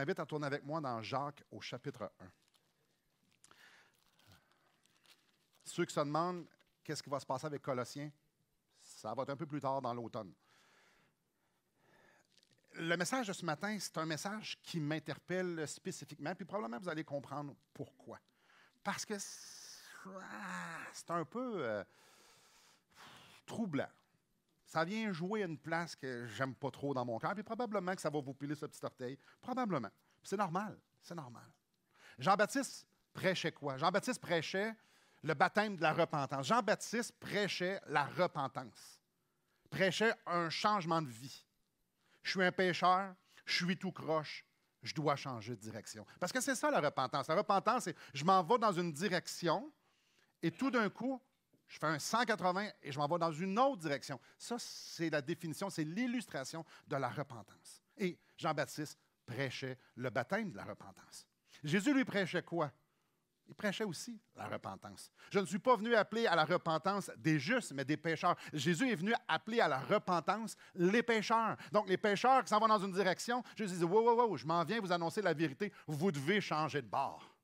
invite à tourner avec moi dans Jacques au chapitre 1. Ceux qui se demandent qu'est-ce qui va se passer avec Colossiens, ça va être un peu plus tard dans l'automne. Le message de ce matin, c'est un message qui m'interpelle spécifiquement, puis probablement vous allez comprendre pourquoi. Parce que c'est un peu euh, troublant ça vient jouer une place que j'aime pas trop dans mon cœur, puis probablement que ça va vous piler ce petit orteil. Probablement. C'est normal, c'est normal. Jean-Baptiste prêchait quoi? Jean-Baptiste prêchait le baptême de la repentance. Jean-Baptiste prêchait la repentance, prêchait un changement de vie. Je suis un pécheur, je suis tout croche, je dois changer de direction. Parce que c'est ça la repentance. La repentance, c'est je m'en vais dans une direction et tout d'un coup, je fais un 180 et je m'en vais dans une autre direction. Ça, c'est la définition, c'est l'illustration de la repentance. Et Jean-Baptiste prêchait le baptême de la repentance. Jésus lui prêchait quoi? Il prêchait aussi la repentance. Je ne suis pas venu appeler à la repentance des justes, mais des pécheurs. Jésus est venu appeler à la repentance les pécheurs. Donc, les pécheurs qui s'en vont dans une direction, Jésus dit Wow, wow, wow, je m'en viens vous annoncer la vérité, vous devez changer de bord.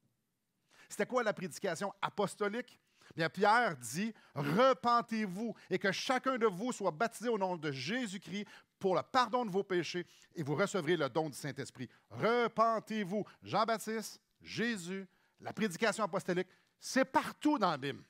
C'était quoi la prédication apostolique Bien, Pierre dit, repentez-vous et que chacun de vous soit baptisé au nom de Jésus-Christ pour le pardon de vos péchés et vous recevrez le don du Saint-Esprit. Repentez-vous. Jean-Baptiste, Jésus, la prédication apostolique, c'est partout dans la Bible.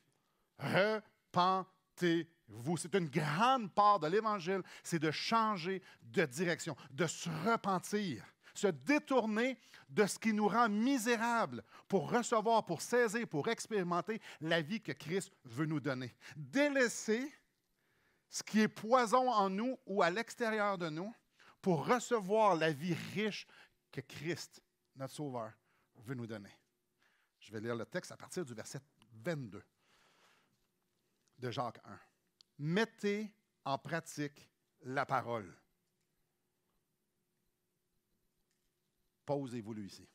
Repentez-vous. C'est une grande part de l'Évangile, c'est de changer de direction, de se repentir se détourner de ce qui nous rend misérables pour recevoir, pour saisir, pour expérimenter la vie que Christ veut nous donner. Délaisser ce qui est poison en nous ou à l'extérieur de nous pour recevoir la vie riche que Christ, notre Sauveur, veut nous donner. Je vais lire le texte à partir du verset 22 de Jacques 1. Mettez en pratique la parole posez vous lui ici.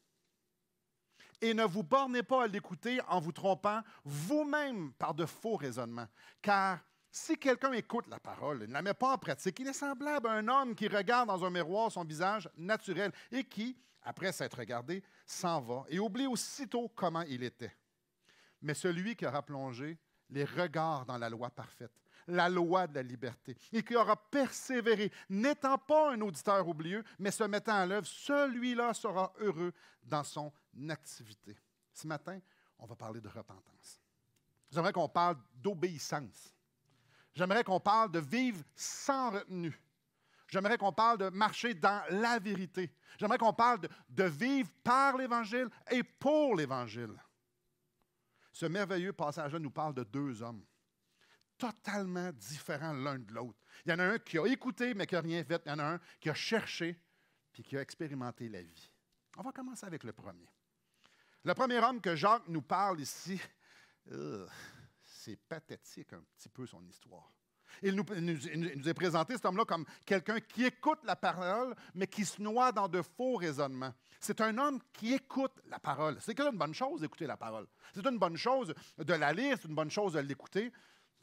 Et ne vous bornez pas à l'écouter en vous trompant vous-même par de faux raisonnements, car si quelqu'un écoute la parole et ne la met pas en pratique, il est semblable à un homme qui regarde dans un miroir son visage naturel et qui, après s'être regardé, s'en va et oublie aussitôt comment il était. Mais celui qui aura plongé les regards dans la loi parfaite, la loi de la liberté et qui aura persévéré, n'étant pas un auditeur oublieux, mais se mettant à l'œuvre, celui-là sera heureux dans son activité. Ce matin, on va parler de repentance. J'aimerais qu'on parle d'obéissance. J'aimerais qu'on parle de vivre sans retenue. J'aimerais qu'on parle de marcher dans la vérité. J'aimerais qu'on parle de, de, vivre par l'Évangile et pour l'Évangile. Ce merveilleux passage-là nous parle de deux hommes totalement différents l'un de l'autre. Il y en a un qui a écouté, mais qui n'a rien fait. Il y en a un qui a cherché, puis qui a expérimenté la vie. On va commencer avec le premier. Le premier homme que Jacques nous parle ici, euh, c'est pathétique un petit peu son histoire. Il nous, est présenté, cet homme-là, comme quelqu'un qui écoute la parole, mais qui se noie dans de faux raisonnements. C'est un homme qui écoute la parole. C'est une bonne chose d'écouter la parole. C'est une bonne chose de la lire, c'est une bonne chose de l'écouter.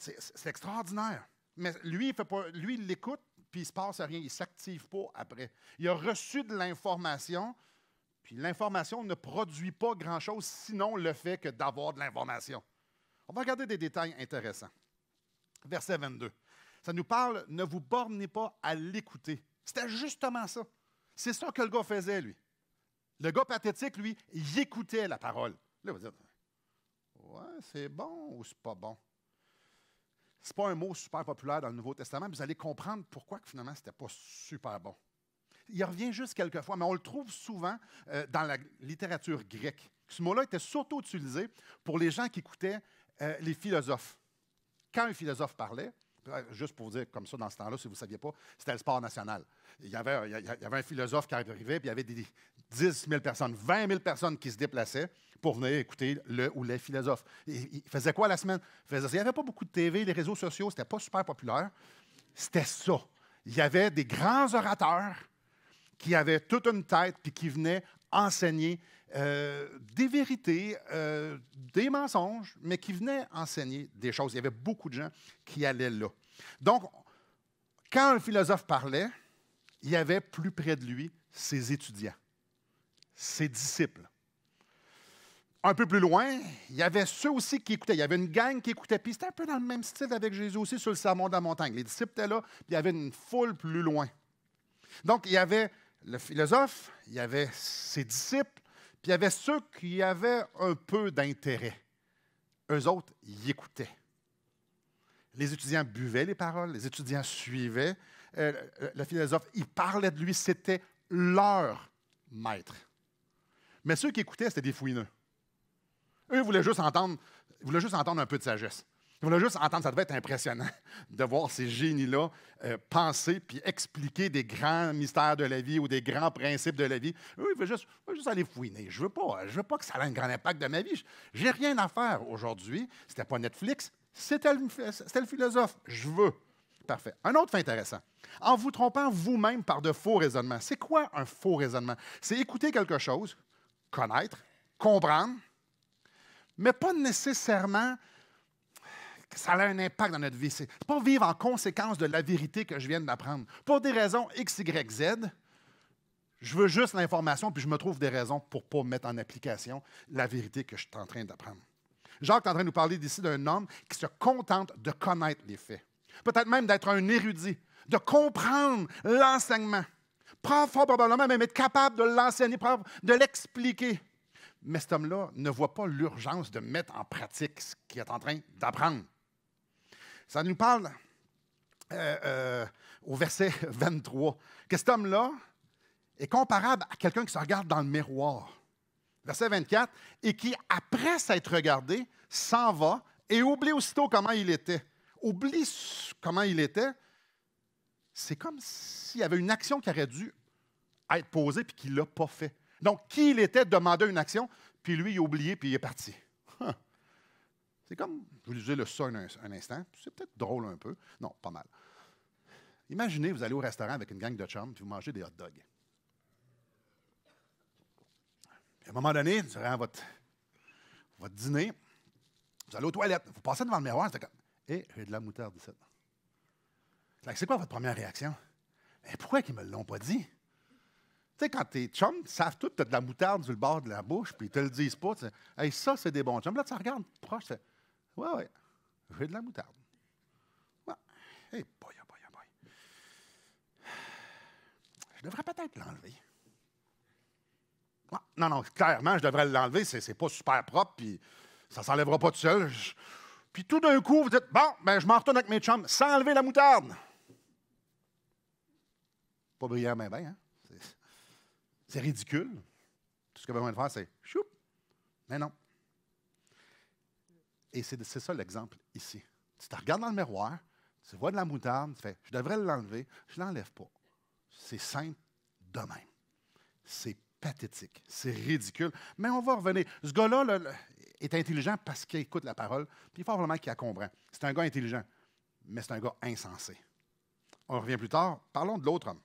C'est extraordinaire. Mais lui, il fait pas, lui, l'écoute, puis il ne se passe rien. Il ne s'active pas après. Il a reçu de l'information, puis l'information ne produit pas grand-chose, sinon le fait que d'avoir de l'information. On va regarder des détails intéressants. Verset 22. Ça nous parle, ne vous bornez pas à l'écouter. C'était justement ça. C'est ça que le gars faisait, lui. Le gars pathétique, lui, il écoutait la parole. Là, vous dites, ouais, c'est bon ou c'est pas bon? n'est pas un mot super populaire dans le Nouveau Testament, mais vous allez comprendre pourquoi que finalement, ce n'était pas super bon. Il revient juste quelques fois, mais on le trouve souvent euh, dans la littérature grecque. Ce mot-là était surtout utilisé pour les gens qui écoutaient euh, les philosophes. Quand un philosophe parlait, euh, juste pour vous dire comme ça, dans ce temps-là, si vous ne saviez pas, c'était le sport national. Il y, avait, un philosophe qui arrivait, puis il y avait des, 10 000 personnes, 20 000 personnes qui se déplaçaient pour venir écouter le ou les philosophes. Ils il faisait quoi la semaine? Il n'y avait pas beaucoup de TV, les réseaux sociaux, c'était pas super populaire. C'était ça. Il y avait des grands orateurs qui avaient toute une tête puis qui venaient enseigner euh, des vérités, euh, des mensonges, mais qui venaient enseigner des choses. Il y avait beaucoup de gens qui allaient là. Donc, quand un philosophe parlait, il y avait plus près de lui ses étudiants, ses disciples un peu plus loin, il y avait ceux aussi qui écoutaient. Il y avait une gang qui écoutait. Puis c'était un peu dans le même style avec Jésus aussi sur le sermon de la montagne. Les disciples étaient là, puis il y avait une foule plus loin. Donc, il y avait le philosophe, il y avait ses disciples, puis il y avait ceux qui avaient un peu d'intérêt. Eux autres, ils écoutaient. Les étudiants buvaient les paroles, les étudiants suivaient. Euh, le philosophe, il parlait de lui, c'était leur maître. Mais ceux qui écoutaient, c'était des fouineux. Eux voulaient juste entendre, ils voulaient juste entendre un peu de sagesse. Ils voulaient juste entendre, ça devait être impressionnant de voir ces génies-là euh, penser puis expliquer des grands mystères de la vie ou des grands principes de la vie. Eux, ils veulent juste, aller fouiner. Je veux pas, je veux pas que ça ait un grand impact de ma vie. J'ai rien à faire aujourd'hui. C'était pas Netflix, c'était le philosophe. Je veux. Parfait. Un autre fait intéressant. En vous trompant vous-même par de faux raisonnements. C'est quoi un faux raisonnement? C'est écouter quelque chose, connaître, comprendre, mais pas nécessairement que ça a un impact dans notre vie. C'est pas vivre en conséquence de la vérité que je viens d'apprendre. Pour des raisons X, Y, Z, je veux juste l'information, puis je me trouve des raisons pour ne pas mettre en application la vérité que je suis en train d'apprendre. Jacques est en train de nous parler d'ici d'un homme qui se contente de connaître les faits. Peut-être même d'être un érudit, de comprendre l'enseignement. Fort probablement même être capable de l'enseigner, de l'expliquer. Mais cet homme-là ne voit pas l'urgence de mettre en pratique ce qu'il est en train d'apprendre. Ça nous parle euh, euh, au verset 23 que cet homme-là est comparable à quelqu'un qui se regarde dans le miroir. Verset 24, et qui, après s'être regardé, s'en va et oublie aussitôt comment il était. Oublie comment il était. C'est comme s'il y avait une action qui aurait dû être posée puis qu'il ne l'a pas fait. Donc, qui il était demandait une action, puis lui, il a oublié, puis il est parti. C'est comme, je vous disais le ça un, instant, c'est peut-être drôle un peu. Non, pas mal. Imaginez, vous allez au restaurant avec une gang de chums, puis vous mangez des hot dogs. à un moment donné, durant votre, votre dîner, vous allez aux toilettes, vous passez devant le miroir, c'est comme, hé, eh, j'ai de la moutarde ici. C'est quoi votre première réaction? Mais ben, pourquoi ils ne me l'ont pas dit? Tu sais, quand tes chums savent tout, tu as de la moutarde sur le bord de la bouche, puis ils te le disent pas. Hey, ça, c'est des bons chums. Là, tu regardes proche, tu Ouais, ouais, j'ai de la moutarde. Ouais. Hey, boy, oh, boy, oh, boy. Je devrais peut-être l'enlever. Non, non, clairement, je devrais l'enlever. C'est pas super propre, puis ça s'enlèvera pas tout seul. Puis tout d'un coup, vous dites Bon, ben, je m'en retourne avec mes chums sans enlever la moutarde. Pas brillant, mais bien, ben, hein? C'est ridicule. Tout ce a besoin de faire, c'est choup. Mais non. Et c'est ça l'exemple ici. Tu te regardes dans le miroir, tu vois de la moutarde, tu fais Je devrais l'enlever, je ne l'enlève pas. C'est simple de même. C'est pathétique, c'est ridicule. Mais on va revenir. Ce gars-là est intelligent parce qu'il écoute la parole, puis il faut vraiment qu'il la comprend. C'est un gars intelligent, mais c'est un gars insensé. On revient plus tard. Parlons de l'autre homme.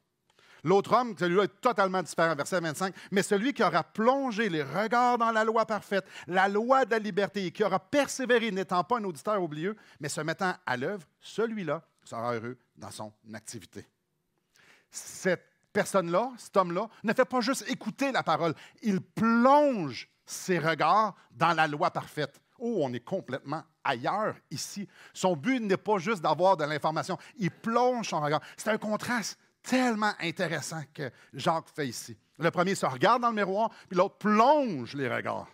L'autre homme, celui-là, est totalement différent, verset 25. Mais celui qui aura plongé les regards dans la loi parfaite, la loi de la liberté, et qui aura persévéré, n'étant pas un auditeur oublieux, mais se mettant à l'œuvre, celui-là sera heureux dans son activité. Cette personne-là, cet homme-là, ne fait pas juste écouter la parole, il plonge ses regards dans la loi parfaite. Oh, on est complètement ailleurs ici. Son but n'est pas juste d'avoir de l'information, il plonge son regard. C'est un contraste tellement intéressant que Jacques fait ici. Le premier se regarde dans le miroir, puis l'autre plonge les regards.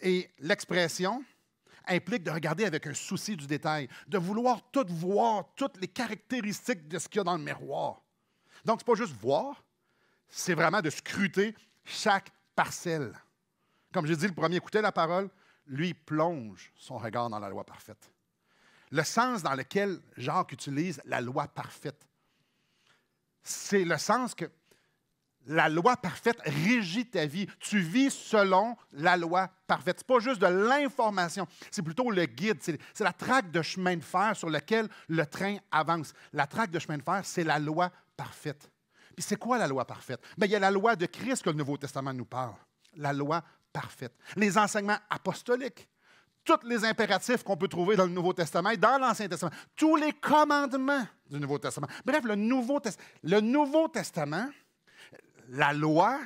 Et l'expression implique de regarder avec un souci du détail, de vouloir tout voir, toutes les caractéristiques de ce qu'il y a dans le miroir. Donc, ce n'est pas juste voir, c'est vraiment de scruter chaque parcelle. Comme j'ai dit, le premier écoutait la parole, lui plonge son regard dans la loi parfaite. Le sens dans lequel Jacques utilise la loi parfaite, c'est le sens que la loi parfaite régit ta vie. Tu vis selon la loi parfaite. Ce n'est pas juste de l'information, c'est plutôt le guide. C'est la traque de chemin de fer sur laquelle le train avance. La traque de chemin de fer, c'est la loi parfaite. Puis c'est quoi la loi parfaite? Ben, il y a la loi de Christ que le Nouveau Testament nous parle. La loi parfaite. Les enseignements apostoliques tous les impératifs qu'on peut trouver dans le Nouveau Testament et dans l'Ancien Testament, tous les commandements du Nouveau Testament. Bref, le Nouveau, le Nouveau Testament, la loi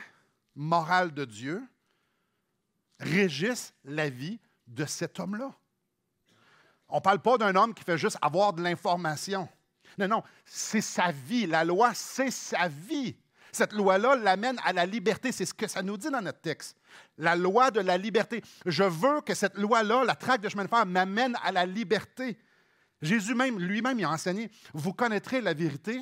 morale de Dieu, régissent la vie de cet homme-là. On ne parle pas d'un homme qui fait juste avoir de l'information. Non, non, c'est sa vie. La loi, c'est sa vie. Cette loi-là l'amène à la liberté. C'est ce que ça nous dit dans notre texte. La loi de la liberté. Je veux que cette loi-là, la traque de chemin de fer, m'amène à la liberté. Jésus même, lui-même, il a enseigné, vous connaîtrez la vérité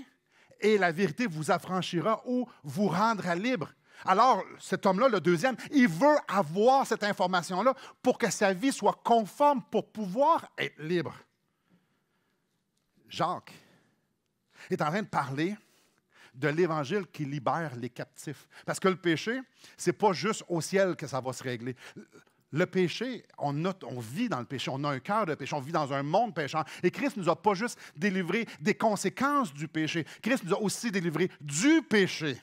et la vérité vous affranchira ou vous rendra libre. Alors, cet homme-là, le deuxième, il veut avoir cette information-là pour que sa vie soit conforme pour pouvoir être libre. Jacques est en train de parler de l'Évangile qui libère les captifs. Parce que le péché, ce n'est pas juste au ciel que ça va se régler. Le péché, on, on, vit dans le péché, on a un cœur de péché, on vit dans un monde péchant. Et Christ nous a pas juste délivré des conséquences du péché, Christ nous a aussi délivré du péché.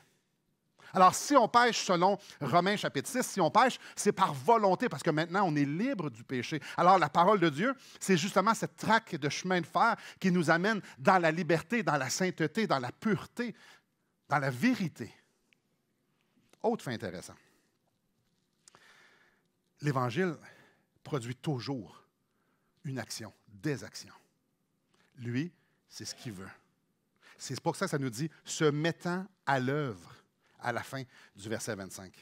Alors, si on pêche selon Romains chapitre 6, si on pêche, c'est par volonté, parce que maintenant, on est libre du péché. Alors, la parole de Dieu, c'est justement cette traque de chemin de fer qui nous amène dans la liberté, dans la sainteté, dans la pureté dans la vérité. Autre fait intéressant. L'Évangile produit toujours une action, des actions. Lui, c'est ce qu'il veut. C'est pour ça que ça nous dit se mettant à l'œuvre à la fin du verset 25.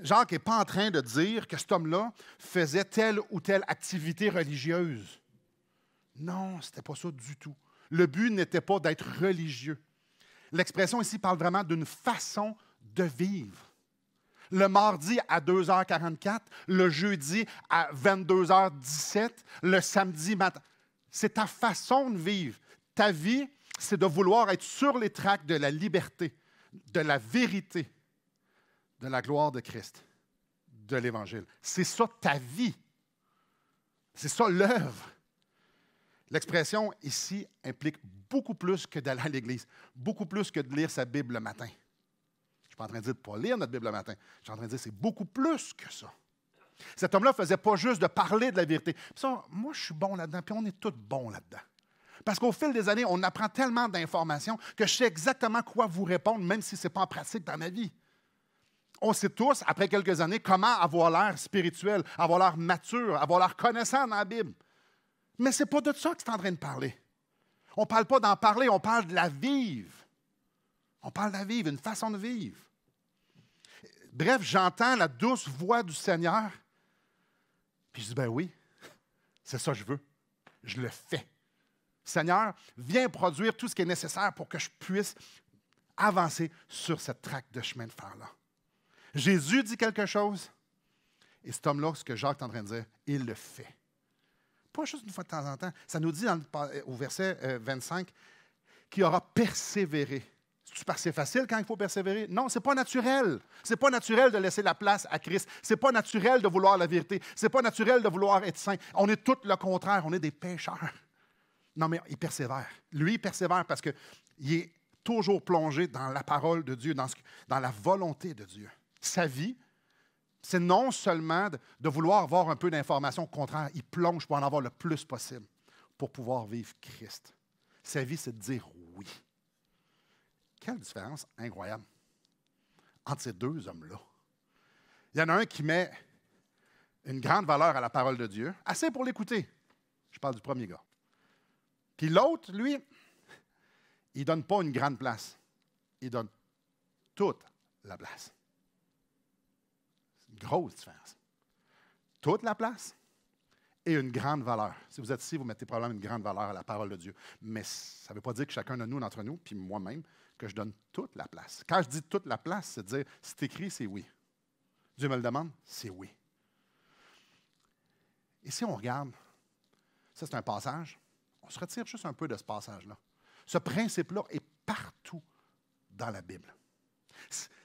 Jacques n'est pas en train de dire que cet homme-là faisait telle ou telle activité religieuse. Non, ce n'était pas ça du tout. Le but n'était pas d'être religieux. L'expression ici parle vraiment d'une façon de vivre. Le mardi à 2h44, le jeudi à 22h17, le samedi matin. C'est ta façon de vivre. Ta vie, c'est de vouloir être sur les tracts de la liberté, de la vérité, de la gloire de Christ, de l'Évangile. C'est ça ta vie. C'est ça l'œuvre. L'expression ici implique beaucoup plus que d'aller à l'Église, beaucoup plus que de lire sa Bible le matin. Je ne suis pas en train de dire de ne pas lire notre Bible le matin. Je suis en train de dire que c'est beaucoup plus que ça. Cet homme-là ne faisait pas juste de parler de la vérité. moi, je suis bon là-dedans, puis on est tous bons là-dedans. Parce qu'au fil des années, on apprend tellement d'informations que je sais exactement quoi vous répondre, même si ce n'est pas en pratique dans ma vie. On sait tous, après quelques années, comment avoir l'air spirituel, avoir l'air mature, avoir l'air connaissant dans la Bible. Mais ce n'est pas de ça que tu es en train de parler. On ne parle pas d'en parler, on parle de la vivre. On parle de la vivre, une façon de vivre. Bref, j'entends la douce voix du Seigneur. Puis je dis, ben oui, c'est ça que je veux. Je le fais. Seigneur, viens produire tout ce qui est nécessaire pour que je puisse avancer sur cette traque de chemin de fer-là. Jésus dit quelque chose, et cet homme-là, ce que Jacques est en train de dire, il le fait pas juste une fois de temps en temps. Ça nous dit euh, au verset 25 euh, qu'il aura persévéré. C'est parce c'est facile quand il faut persévérer? Non, c'est pas naturel. C'est pas naturel de laisser la place à Christ. C'est pas naturel de vouloir la vérité. C'est pas naturel de vouloir être saint. On est tout le contraire. On est des pécheurs. Non, mais il persévère. Lui, il persévère parce qu'il est toujours plongé dans la parole de Dieu, dans, dans la volonté de Dieu. Sa vie, c'est non seulement de, vouloir avoir un peu d'informations, au contraire, il plonge pour en avoir le plus possible pour pouvoir vivre Christ. Sa vie, c'est de dire oui. Quelle différence incroyable entre ces deux hommes-là. Il y en a un qui met une grande valeur à la parole de Dieu, assez pour l'écouter. Je parle du premier gars. Puis l'autre, lui, il ne donne pas une grande place. Il donne toute la place. Grosse différence. Toute la place et une grande valeur. Si vous êtes ici, vous mettez probablement une grande valeur à la parole de Dieu. Mais ça ne veut pas dire que chacun de nous, d'entre nous, puis moi-même, que je donne toute la place. Quand je dis toute la place, c'est dire, c'est écrit, c'est oui. Dieu me le demande, c'est oui. Et si on regarde, ça c'est un passage, on se retire juste un peu de ce passage-là. Ce principe-là est partout dans la Bible.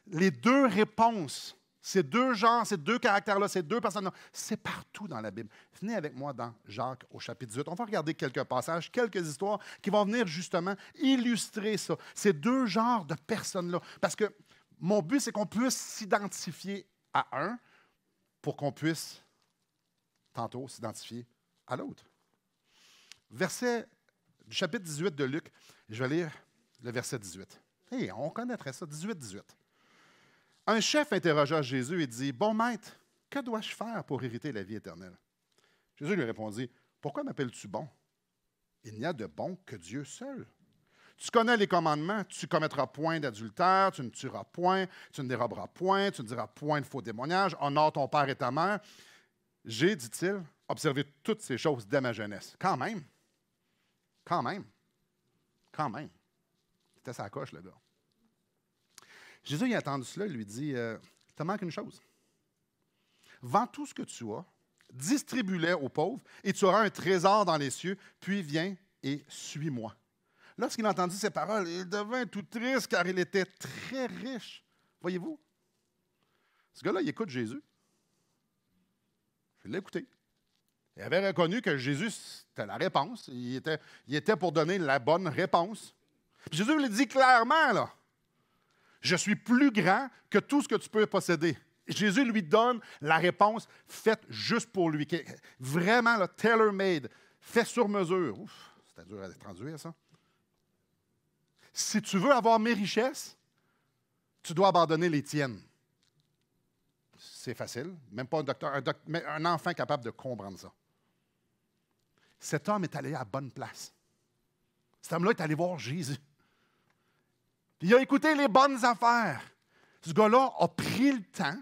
Les deux réponses ces deux genres, ces deux caractères-là, ces deux personnes-là, c'est partout dans la Bible. Venez avec moi dans Jacques au chapitre 18. On va regarder quelques passages, quelques histoires qui vont venir justement illustrer ça, ces deux genres de personnes-là. Parce que mon but, c'est qu'on puisse s'identifier à un pour qu'on puisse tantôt s'identifier à l'autre. Verset du chapitre 18 de Luc, je vais lire le verset 18. et on connaîtrait ça, 18-18. Un chef interrogea Jésus et dit, Bon maître, que dois-je faire pour hériter la vie éternelle? Jésus lui répondit, Pourquoi m'appelles-tu bon? Il n'y a de bon que Dieu seul. Tu connais les commandements, tu commettras point d'adultère, tu ne tueras point, tu ne déroberas point, tu ne diras point de faux témoignages, honore ton père et ta mère. J'ai, dit-il, observé toutes ces choses dès ma jeunesse. Quand même, quand même, quand même. C'était sa coche, le gars. Jésus, il a entendu cela, il lui dit Il euh, Te manque une chose. Vends tout ce que tu as, distribue-les aux pauvres, et tu auras un trésor dans les cieux, puis viens et suis-moi. Lorsqu'il entendit ces paroles, il devint tout triste car il était très riche. Voyez-vous, ce gars-là, il écoute Jésus. Il l'a écouté. Il avait reconnu que Jésus, c'était la réponse. Il était, il était pour donner la bonne réponse. Jésus lui dit clairement, là, je suis plus grand que tout ce que tu peux posséder. Jésus lui donne la réponse faite juste pour lui. Vraiment, le tailor-made, fait sur mesure. Ouf, c'était dur à traduire, ça. Si tu veux avoir mes richesses, tu dois abandonner les tiennes. C'est facile. Même pas un docteur, un, mais un enfant capable de comprendre ça. Cet homme est allé à la bonne place. Cet homme-là est allé voir Jésus. Puis il a écouté les bonnes affaires. Ce gars-là a pris le temps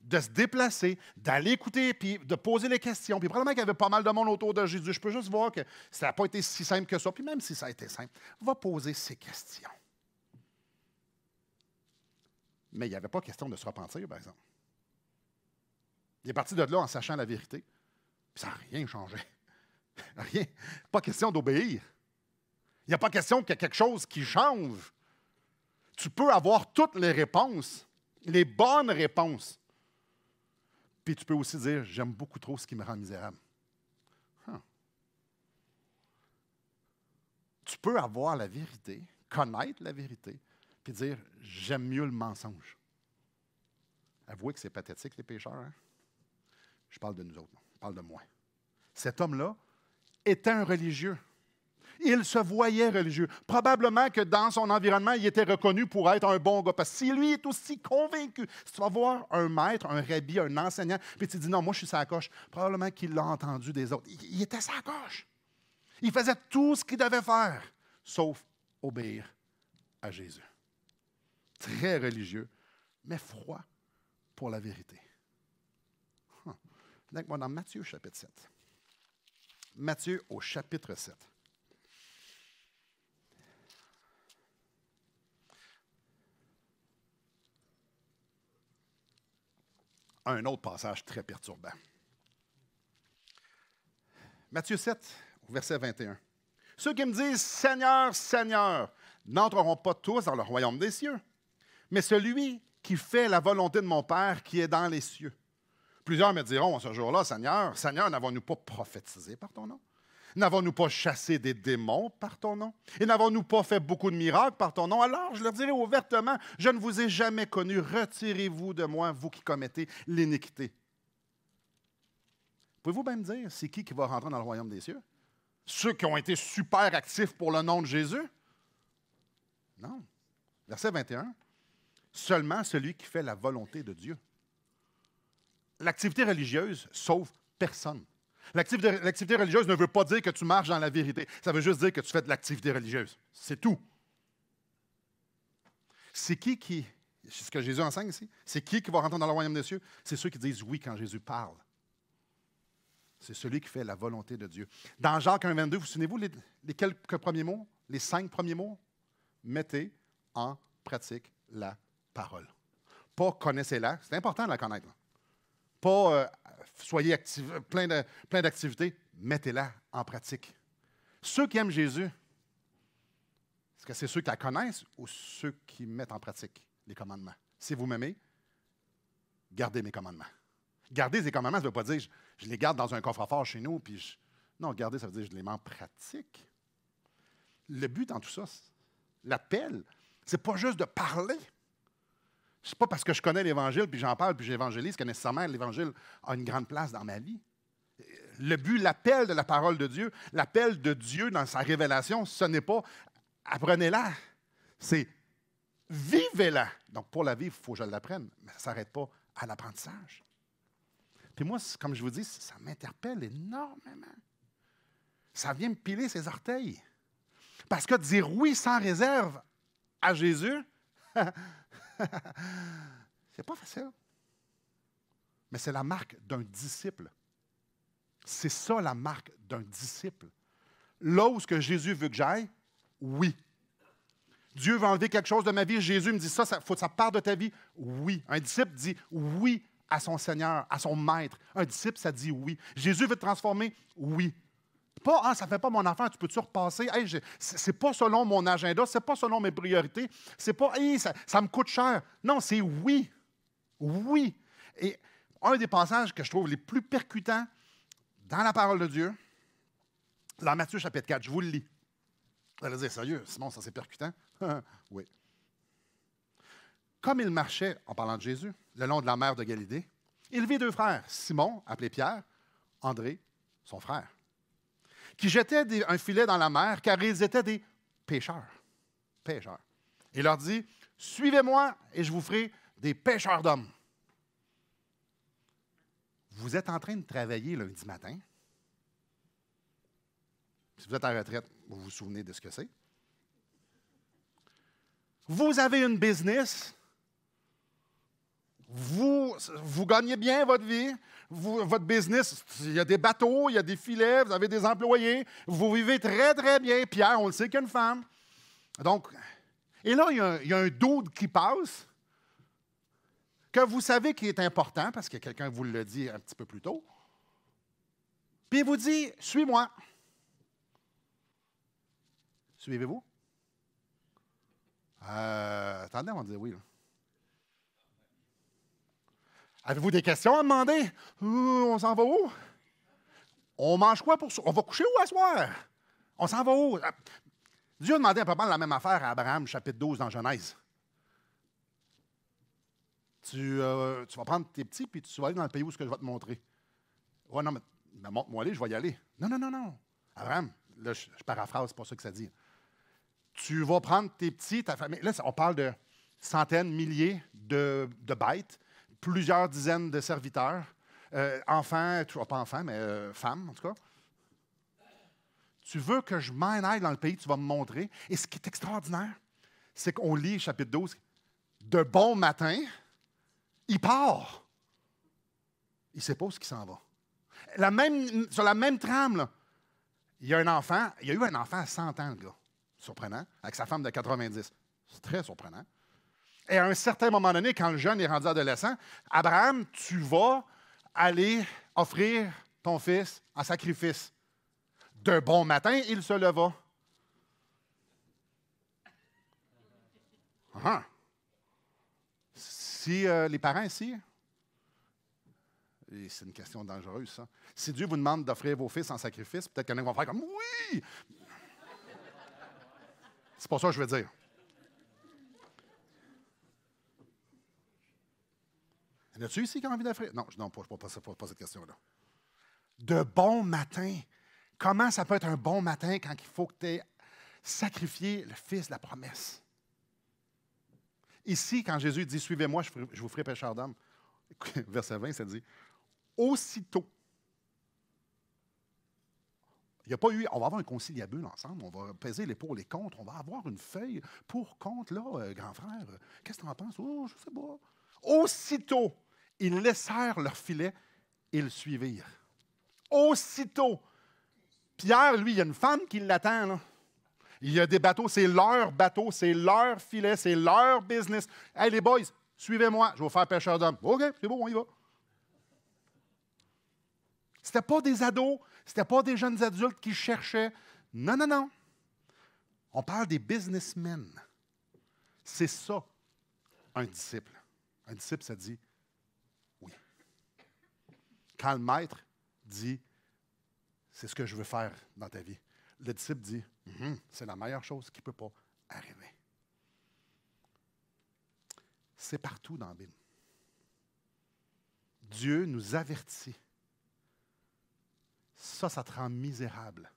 de se déplacer, d'aller écouter, puis de poser les questions. Puis probablement qu'il y avait pas mal de monde autour de Jésus. Je peux juste voir que ça n'a pas été si simple que ça. Puis même si ça a été simple, va poser ses questions. Mais il n'y avait pas question de se repentir, par exemple. Il est parti de là en sachant la vérité. Puis ça n'a rien changé. Rien. Pas question d'obéir. Il n'y a pas question qu'il y ait quelque chose qui change tu peux avoir toutes les réponses, les bonnes réponses. Puis tu peux aussi dire, j'aime beaucoup trop ce qui me rend misérable. Tu peux avoir la vérité, connaître la vérité, puis dire, j'aime mieux le mensonge. Avouez que c'est pathétique, les pécheurs. Hein? Je parle de nous autres, je parle de moi. Cet homme-là était un religieux. Il se voyait religieux. Probablement que dans son environnement, il était reconnu pour être un bon gars. Parce que si lui est aussi convaincu, si tu vas voir un maître, un rabbi, un enseignant, puis tu dis non, moi je suis sa coche, probablement qu'il l'a entendu des autres. Il, était sa coche. Il faisait tout ce qu'il devait faire, sauf obéir à Jésus. Très religieux, mais froid pour la vérité. Donc hum. moi dans Matthieu chapitre 7. Matthieu au chapitre 7. un autre passage très perturbant. Matthieu 7, verset 21. Ceux qui me disent Seigneur, Seigneur, n'entreront pas tous dans le royaume des cieux, mais celui qui fait la volonté de mon Père qui est dans les cieux. Plusieurs me diront en ce jour-là, Seigneur, Seigneur, n'avons-nous pas prophétisé par ton nom? N'avons-nous pas chassé des démons par ton nom? Et n'avons-nous pas fait beaucoup de miracles par ton nom? Alors je leur dirai ouvertement, je ne vous ai jamais connu, retirez-vous de moi, vous qui commettez l'iniquité. Pouvez-vous même me dire, c'est qui qui va rentrer dans le royaume des cieux? Ceux qui ont été super actifs pour le nom de Jésus? Non. Verset 21, seulement celui qui fait la volonté de Dieu. L'activité religieuse sauve personne. L'activité religieuse ne veut pas dire que tu marches dans la vérité. Ça veut juste dire que tu fais de l'activité religieuse. C'est tout. C'est qui qui, ce que Jésus enseigne ici, c'est qui qui va rentrer dans le royaume des cieux? C'est ceux qui disent oui quand Jésus parle. C'est celui qui fait la volonté de Dieu. Dans Jacques 1, 22, vous, vous souvenez-vous les, quelques premiers mots, les cinq premiers mots? Mettez en pratique la parole. Pas connaissez-la. C'est important de la connaître. Pas euh, soyez plein, de, plein d'activités, mettez-la en pratique. Ceux qui aiment Jésus, est-ce que c'est ceux qui la connaissent ou ceux qui mettent en pratique les commandements? Si vous m'aimez, gardez mes commandements. Gardez ces commandements, ça ne veut pas dire je, les garde dans un coffre-fort chez nous, puis Non, garder, ça veut dire je les mets en pratique. Le but dans tout ça, l'appel, c'est pas juste de parler n'est pas parce que je connais l'Évangile, puis j'en parle, puis j'évangélise, que nécessairement l'Évangile a une grande place dans ma vie. Le but, l'appel de la parole de Dieu, l'appel de Dieu dans sa révélation, ce n'est pas apprenez-la, c'est vivez-la. Donc, pour la vivre, il faut que je l'apprenne, mais ça ne s'arrête pas à l'apprentissage. Puis moi, comme je vous dis, ça m'interpelle énormément. Ça vient me piler ses orteils. Parce que dire oui sans réserve à Jésus, c'est pas facile. Mais c'est la marque d'un disciple. C'est ça la marque d'un disciple. Là que Jésus veut que j'aille, oui. Dieu veut enlever quelque chose de ma vie. Jésus me dit ça, ça faut ça part de ta vie. Oui. Un disciple dit oui à son Seigneur, à son Maître. Un disciple, ça dit oui. Jésus veut te transformer. Oui. Pas, ah, ça ne fait pas mon affaire, tu peux-tu repasser? Ce c'est pas selon mon agenda, c'est pas selon mes priorités, c'est pas, ça, ça, me coûte cher. Non, c'est oui. Oui. Et un des passages que je trouve les plus percutants dans la parole de Dieu, dans Matthieu chapitre 4, je vous le lis. Vous allez dire, sérieux, Simon, ça c'est percutant? oui. Comme il marchait, en parlant de Jésus, le long de la mer de Galilée, il vit deux frères, Simon, appelé Pierre, André, son frère qui jetaient un filet dans la mer, car ils étaient des pêcheurs. Pêcheurs. Il leur dit Suivez-moi et je vous ferai des pêcheurs d'hommes. Vous êtes en train de travailler lundi matin. Si vous êtes en retraite, vous vous souvenez de ce que c'est. Vous avez une business vous, vous gagnez bien votre vie, votre business, il y a des bateaux, il y a des filets, vous avez des employés, vous vivez très, très bien. Pierre, on le sait qu'il une femme. Donc, et là, il y a, un, doute qui passe que vous savez qui est important, parce que quelqu'un vous le dit un petit peu plus tôt. Puis il vous dit, suis-moi. Suivez-vous? Euh, attendez, on va oui. Là. Avez-vous des questions à demander? on s'en va où? On mange quoi pour ça? On va coucher où à soir? On s'en va où? Ah, Dieu a demandé à peu près la même affaire à Abraham, chapitre 12 dans Genèse. Euh, tu, vas prendre tes petits, puis tu vas aller dans le pays où ce que je vais te montrer. Ouais, non, mais, montre-moi aller, je vais y aller. Non, non, non, non. Abraham, là, je, paraphrase, pas ça que ça dit. Tu vas prendre tes petits, ta famille. Là, on parle de centaines, milliers de, de bêtes plusieurs dizaines de serviteurs, euh, enfants, ah, pas enfants, mais euh, femmes en tout cas. Tu veux que je m'en aille dans le pays, tu vas me montrer. Et ce qui est extraordinaire, c'est qu'on lit chapitre 12, de bon matin, il part. Il ne sait pas où s'en va. sur la même trame, il y a un enfant, il y a eu un enfant à 100 ans, le gars. Surprenant, avec sa femme de 90. C'est très surprenant. Et à un certain moment donné, quand le jeune est rendu adolescent, Abraham, tu vas aller offrir ton fils en sacrifice. De bon matin, il se leva. Ah. ah. Si euh, les parents ici, c'est une question dangereuse, ça. Si Dieu vous demande d'offrir vos fils en sacrifice, peut-être qu'il y en a qui vont faire comme Oui! C'est pas ça que je veux dire. Y tu ici qui a envie Non, je ne pose pas, cette question-là. De bon matin. Comment ça peut être un bon matin quand il faut que tu aies sacrifié le Fils de la promesse? Ici, quand Jésus dit Suivez-moi, je vous ferai pêcheur d'hommes, verset 20, ça dit Aussitôt. Il n'y a pas eu, on va avoir un conciliabule ensemble, on va peser les pour, les contre, on va avoir une feuille pour, contre, là, euh, grand frère. Euh, qu'est-ce que tu en penses? Oh, je sais pas. Aussitôt, ils laissèrent leur filet et le suivirent. Aussitôt, Pierre, lui, il y a une femme qui l'attend. Il y a des bateaux, c'est leur bateau, c'est leur filet, c'est leur business. Hey les boys, suivez-moi, je vais vous faire pêcheur d'hommes. OK, c'est bon, on y va. C'était pas des ados, c'était pas des jeunes adultes qui cherchaient. Non, non, non. On parle des businessmen. C'est ça, un disciple. Un disciple, ça dit quand le maître dit, c'est ce que je veux faire dans ta vie, le disciple dit, mhm, c'est la meilleure chose qui ne peut pas arriver. C'est partout dans la Bible. Dieu nous avertit. Ça, ça te rend misérable.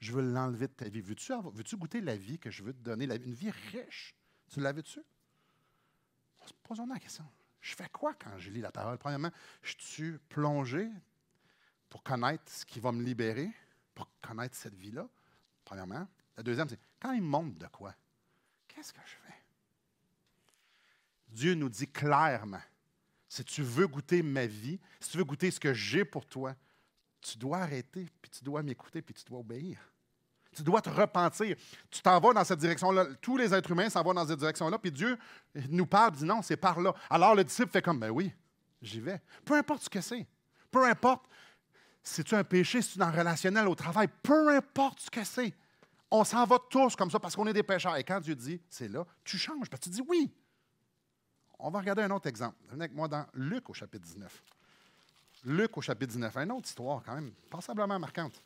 Je veux l'enlever de ta vie. Veux-tu, goûter la vie que je veux te donner, une vie riche? Tu l'avais-tu? Posons-nous la question. Je fais quoi quand je lis la parole? Premièrement, je suis plongé pour connaître ce qui va me libérer, pour connaître cette vie-là, premièrement. La deuxième, c'est quand il me montre de quoi, qu'est-ce que je fais? Dieu nous dit clairement, si tu veux goûter ma vie, si tu veux goûter ce que j'ai pour toi, tu dois arrêter, puis tu dois m'écouter, puis tu dois obéir tu dois te repentir. Tu t'en vas dans cette direction-là. Tous les êtres humains s'en vont dans cette direction-là. Puis Dieu nous parle, dit non, c'est par là. Alors le disciple fait comme, ben oui, j'y vais. Peu importe ce que c'est. Peu importe si tu as un péché, si tu es dans relationnel au travail, peu importe ce que c'est. On s'en va tous comme ça parce qu'on est des pécheurs. Et quand Dieu dit, c'est là, tu changes. Parce que tu dis oui. On va regarder un autre exemple. Venez avec moi dans Luc au chapitre 19. Luc au chapitre 19, une autre histoire quand même, passablement marquante.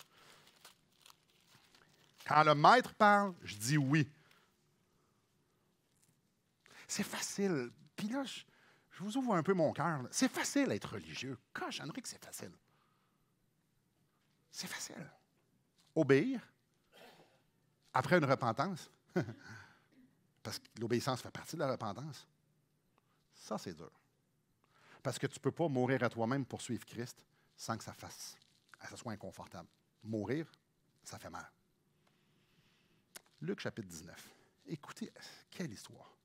Quand le maître parle, je dis oui. C'est facile. Puis là, je, vous ouvre un peu mon cœur. C'est facile d'être religieux. J'aimerais que c'est facile. C'est facile. Obéir, après une repentance, parce que l'obéissance fait partie de la repentance, ça c'est dur. Parce que tu ne peux pas mourir à toi-même pour suivre Christ sans que ça fasse, que ça soit inconfortable. Mourir, ça fait mal. Luc chapitre 19. Écoutez, quelle histoire.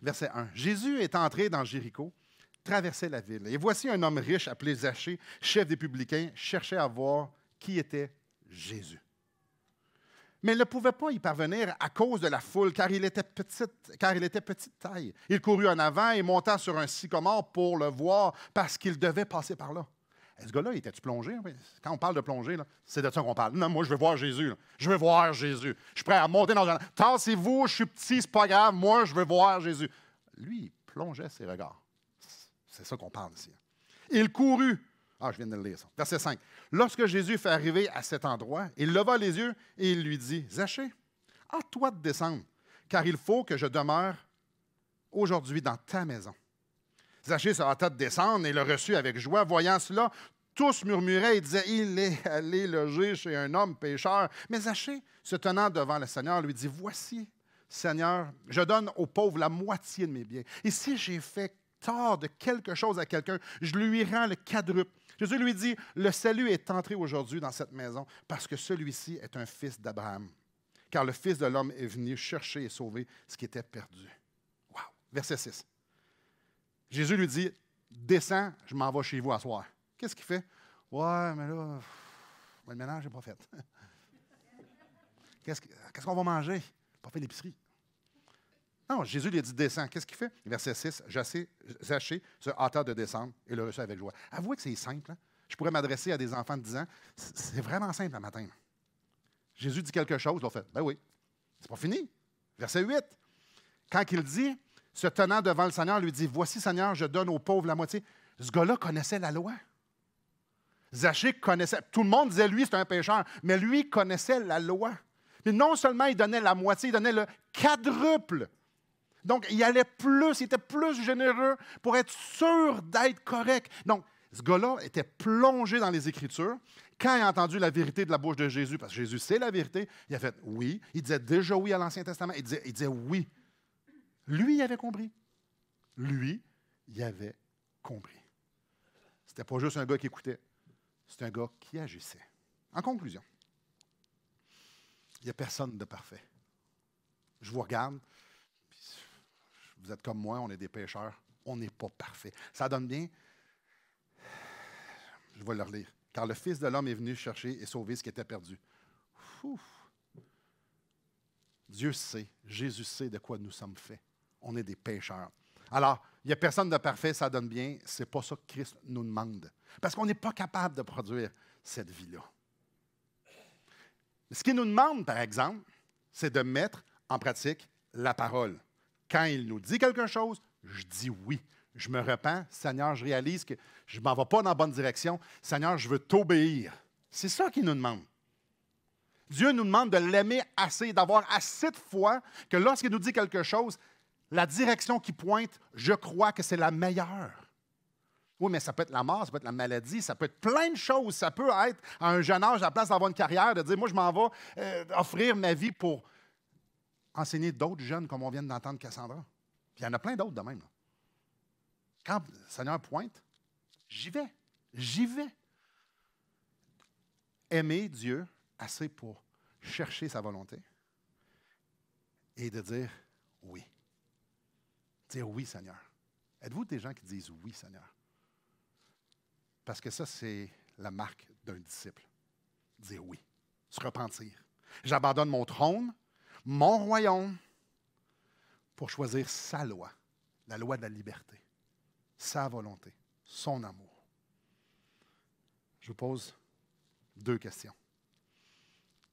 Verset 1. Jésus est entré dans Jéricho, traversait la ville. Et voici un homme riche appelé Zachée, chef des publicains, cherchait à voir qui était Jésus. Mais il ne pouvait pas y parvenir à cause de la foule, car il était petite, car il était petite taille. Il courut en avant et monta sur un sycomore pour le voir, parce qu'il devait passer par là ce gars-là, était-tu plongé? Hein? Quand on parle de plongée, c'est de ça qu'on parle. Non, moi, je veux voir Jésus. Je veux voir Jésus. Je suis prêt à monter dans un. Tassez-vous, je suis petit, c'est pas grave. Moi, je veux voir Jésus. Lui, il plongeait ses regards. C'est ça qu'on parle ici. Hein. Il courut. Ah, je viens de le lire ça. Verset 5. Lorsque Jésus fut arrivé à cet endroit, il leva les yeux et il lui dit Zachée, à toi de descendre, car il faut que je demeure aujourd'hui dans ta maison. Zachée hâta de descendre et le reçut avec joie. Voyant cela, tous murmuraient et disaient Il est allé loger chez un homme pécheur. Mais Zachée, se tenant devant le Seigneur, lui dit Voici, Seigneur, je donne aux pauvres la moitié de mes biens. Et si j'ai fait tort de quelque chose à quelqu'un, je lui rends le quadruple. Jésus lui dit Le salut est entré aujourd'hui dans cette maison parce que celui-ci est un fils d'Abraham. Car le Fils de l'homme est venu chercher et sauver ce qui était perdu. Wow. Verset 6. Jésus lui dit Descends, je m'en vais chez vous à soir. Qu'est-ce qu'il fait Ouais, mais là, le ménage n'est pas fait. Qu'est-ce qu'on va manger Pas fait l'épicerie. Non, Jésus lui a dit Descends. Qu'est-ce qu'il fait Verset 6 Zaché se hâta de descendre et le reçut avec joie. Avouez que c'est simple. Hein? Je pourrais m'adresser à des enfants de 10 ans. C'est vraiment simple le matin. Jésus dit quelque chose, ils fait Ben oui, c'est pas fini. Verset 8. Quand il dit se tenant devant le Seigneur, lui dit, Voici Seigneur, je donne aux pauvres la moitié. Ce gars-là connaissait la loi. Zachée connaissait, tout le monde disait, lui, c'est un pécheur, mais lui connaissait la loi. Mais non seulement il donnait la moitié, il donnait le quadruple. Donc, il allait plus, il était plus généreux pour être sûr d'être correct. Donc, ce gars-là était plongé dans les Écritures. Quand il a entendu la vérité de la bouche de Jésus, parce que Jésus sait la vérité, il a fait oui. Il disait déjà oui à l'Ancien Testament. Il il disait oui lui, il avait compris. Lui, il avait compris. Ce n'était pas juste un gars qui écoutait, c'est un gars qui agissait. En conclusion, il n'y a personne de parfait. Je vous regarde, vous êtes comme moi, on est des pêcheurs, on n'est pas parfait. Ça donne bien. Je vais le relire. Car le Fils de l'homme est venu chercher et sauver ce qui était perdu. Dieu sait, Jésus sait de quoi nous sommes faits on est des pécheurs. Alors, il n'y a personne de parfait, ça donne bien. C'est pas ça que Christ nous demande. Parce qu'on n'est pas capable de produire cette vie-là. Ce qu'il nous demande, par exemple, c'est de mettre en pratique la parole. Quand il nous dit quelque chose, je dis oui. Je me repens. Seigneur, je réalise que je ne m'en vais pas dans la bonne direction. Seigneur, je veux t'obéir. C'est ça qu'il nous demande. Dieu nous demande de l'aimer assez, d'avoir assez de foi que lorsqu'il nous dit quelque chose, la direction qui pointe, je crois que c'est la meilleure. Oui, mais ça peut être la mort, ça peut être la maladie, ça peut être plein de choses. Ça peut être, à un jeune âge, à la place d'avoir une carrière, de dire, moi, je m'en vais euh, offrir ma vie pour enseigner d'autres jeunes, comme on vient d'entendre Cassandra. il y en a plein d'autres de même. Quand le Seigneur pointe, j'y vais, j'y vais. Aimer Dieu assez pour chercher sa volonté et de dire oui. Dire oui, Seigneur. Êtes-vous des gens qui disent oui, Seigneur? Parce que ça, c'est la marque d'un disciple. Dire oui, se repentir. J'abandonne mon trône, mon royaume, pour choisir sa loi, la loi de la liberté, sa volonté, son amour. Je vous pose deux questions.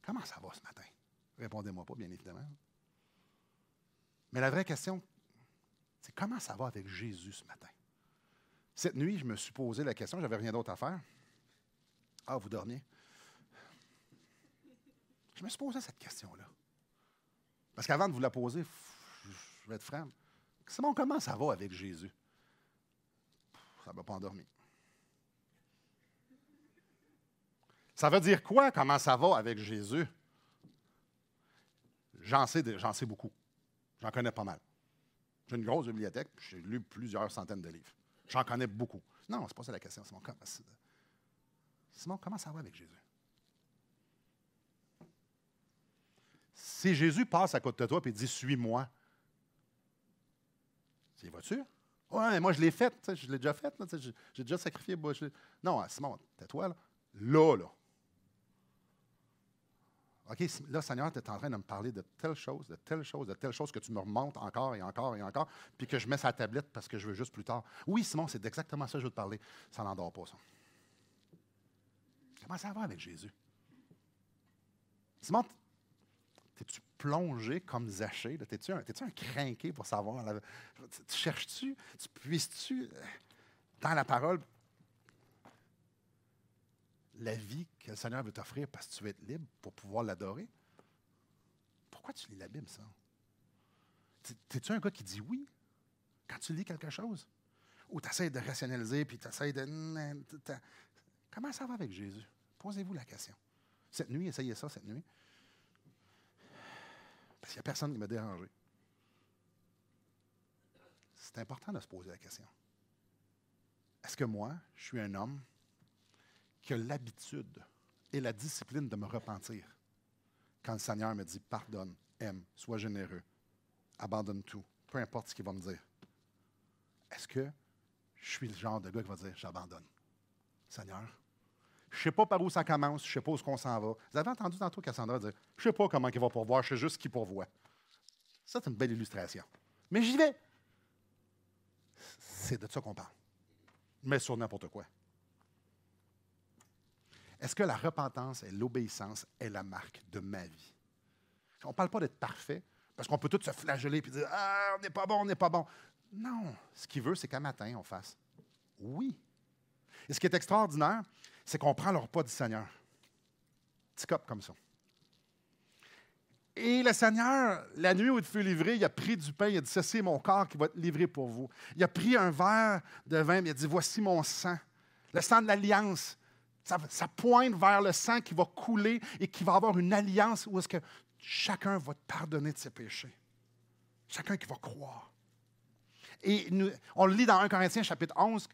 Comment ça va ce matin? Répondez-moi pas, bien évidemment. Mais la vraie question, c'est comment ça va avec Jésus ce matin? Cette nuit, je me suis posé la question, j'avais rien d'autre à faire. Ah, vous dormiez? Je me suis posé cette question-là. Parce qu'avant de vous la poser, je vais être franc. bon, comment ça va avec Jésus? Ça ne m'a pas endormi. Ça veut dire quoi, comment ça va avec Jésus? J'en sais, sais beaucoup. J'en connais pas mal. J'ai une grosse bibliothèque, j'ai lu plusieurs centaines de livres. J'en connais beaucoup. Non, c'est pas ça la question, Simon. Comment, Simon, comment ça va avec Jésus? Si Jésus passe à côté de toi et dit Suis-moi, c'est voitures Ouais, mais moi je l'ai faite, je l'ai déjà faite, j'ai déjà sacrifié. Non, Simon, tais-toi là. Là, là. OK, là, Seigneur, tu es en train de me parler de telle chose, de telle chose, de telle chose que tu me remontes encore et encore et encore, puis que je mets sa tablette parce que je veux juste plus tard. Oui, Simon, c'est exactement ça que je veux te parler. Ça n'endort pas, ça. Comment ça va avec Jésus? Simon, t'es-tu plongé comme Zaché? T'es-tu un, crinqué pour savoir? tu cherches-tu? Tu puisses-tu euh, dans la parole la vie que le Seigneur veut t'offrir parce que tu veux être libre pour pouvoir l'adorer? Pourquoi tu lis la Bible, ça? T'es-tu un gars qui dit oui quand tu lis quelque chose? Ou tu essaies de rationaliser, puis tu essaies de... Comment ça va avec Jésus? Posez-vous la question. Cette nuit, essayez ça cette nuit. Parce qu'il n'y a personne qui m'a dérangé. C'est important de se poser la question. Est-ce que moi, je suis un homme que l'habitude et la discipline de me repentir. Quand le Seigneur me dit pardonne, aime, sois généreux, abandonne tout, peu importe ce qu'il va me dire, est-ce que je suis le genre de gars qui va dire j'abandonne? Seigneur, je ne sais pas par où ça commence, je ne sais pas où qu'on s'en va. Vous avez entendu tantôt Cassandra dire Je ne sais pas comment il va pourvoir, je sais juste qu'il pourvoit. Ça, c'est une belle illustration. Mais j'y vais. C'est de ça qu'on parle. Mais sur n'importe quoi. Est-ce que la repentance et l'obéissance est la marque de ma vie? On ne parle pas d'être parfait, parce qu'on peut tous se flageller et dire Ah, on n'est pas bon, on n'est pas bon. Non, ce qu'il veut, c'est qu'à matin, on fasse oui. Et ce qui est extraordinaire, c'est qu'on prend le repas du Seigneur. Petit cop comme ça. Et le Seigneur, la nuit où il fut livré, il a pris du pain, il a dit Ceci est mon corps qui va être livré pour vous. Il a pris un verre de vin, il a dit Voici mon sang, le sang de l'Alliance ça, pointe vers le sang qui va couler et qui va avoir une alliance où est-ce que chacun va te pardonner de ses péchés. Chacun qui va croire. Et on le lit dans 1 Corinthiens chapitre 11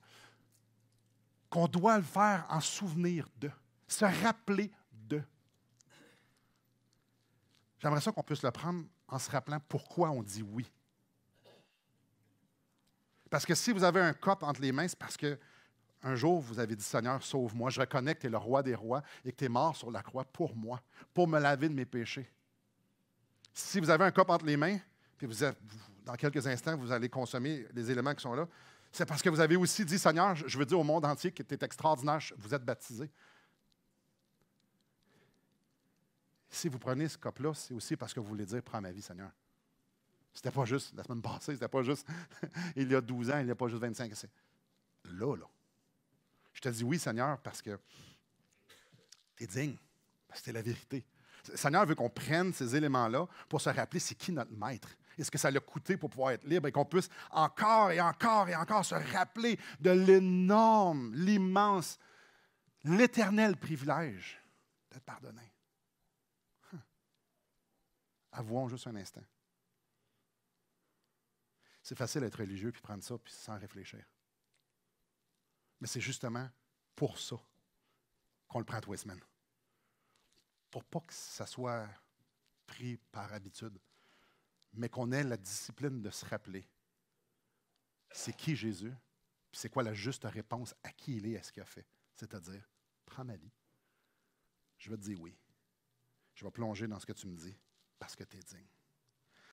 qu'on doit le faire en souvenir de, se rappeler de. J'aimerais ça qu'on puisse le prendre en se rappelant pourquoi on dit oui. Parce que si vous avez un cop entre les mains, c'est parce que un jour, vous avez dit, Seigneur, sauve-moi, je reconnais que tu es le roi des rois et que tu es mort sur la croix pour moi, pour me laver de mes péchés. Si vous avez un cop entre les mains, puis vous dans quelques instants, vous allez consommer les éléments qui sont là, c'est parce que vous avez aussi dit, Seigneur, je veux dire au monde entier que tu es extraordinaire, vous êtes baptisé. Si vous prenez ce cop-là, c'est aussi parce que vous voulez dire, prends ma vie, Seigneur. C'était pas juste la semaine passée, n'était pas juste il y a 12 ans, il n'y a pas juste 25 ans. Là, là te dis oui, Seigneur, parce que tu es digne, parce que tu la vérité. Seigneur veut qu'on prenne ces éléments-là pour se rappeler c'est qui notre maître et ce que ça l'a coûté pour pouvoir être libre et qu'on puisse encore et encore et encore se rappeler de l'énorme, l'immense, l'éternel privilège de pardonner. Hum. Avouons juste un instant. C'est facile d'être religieux puis prendre ça puis sans réfléchir. Mais c'est justement pour ça qu'on le prend trois semaines. Pour pas que ça soit pris par habitude, mais qu'on ait la discipline de se rappeler c'est qui Jésus, puis c'est quoi la juste réponse à qui il est, à ce qu'il a fait. C'est-à-dire, prends ma vie. Je vais te dire oui. Je vais plonger dans ce que tu me dis parce que tu es digne.